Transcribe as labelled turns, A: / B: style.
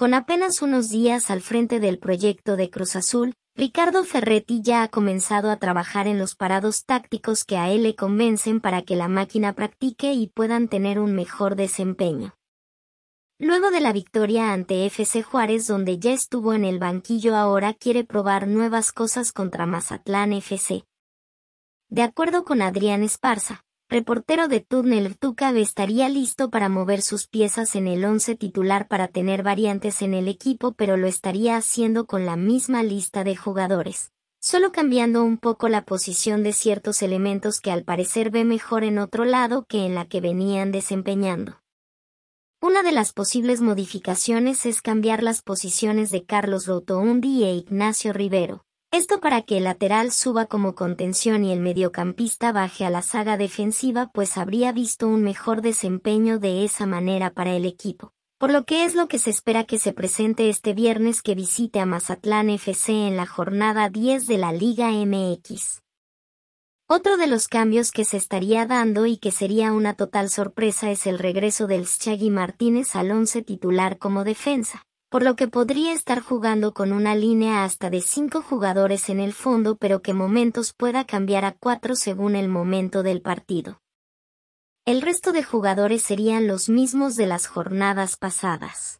A: Con apenas unos días al frente del proyecto de Cruz Azul, Ricardo Ferretti ya ha comenzado a trabajar en los parados tácticos que a él le convencen para que la máquina practique y puedan tener un mejor desempeño. Luego de la victoria ante FC Juárez donde ya estuvo en el banquillo ahora quiere probar nuevas cosas contra Mazatlán FC. De acuerdo con Adrián Esparza, reportero de tunnel Tuca estaría listo para mover sus piezas en el once titular para tener variantes en el equipo, pero lo estaría haciendo con la misma lista de jugadores, solo cambiando un poco la posición de ciertos elementos que al parecer ve mejor en otro lado que en la que venían desempeñando. Una de las posibles modificaciones es cambiar las posiciones de Carlos Rotoundi e Ignacio Rivero, esto para que el lateral suba como contención y el mediocampista baje a la saga defensiva pues habría visto un mejor desempeño de esa manera para el equipo. Por lo que es lo que se espera que se presente este viernes que visite a Mazatlán FC en la jornada 10 de la Liga MX. Otro de los cambios que se estaría dando y que sería una total sorpresa es el regreso del Schaggy Martínez al once titular como defensa por lo que podría estar jugando con una línea hasta de 5 jugadores en el fondo pero que momentos pueda cambiar a 4 según el momento del partido. El resto de jugadores serían los mismos de las jornadas pasadas.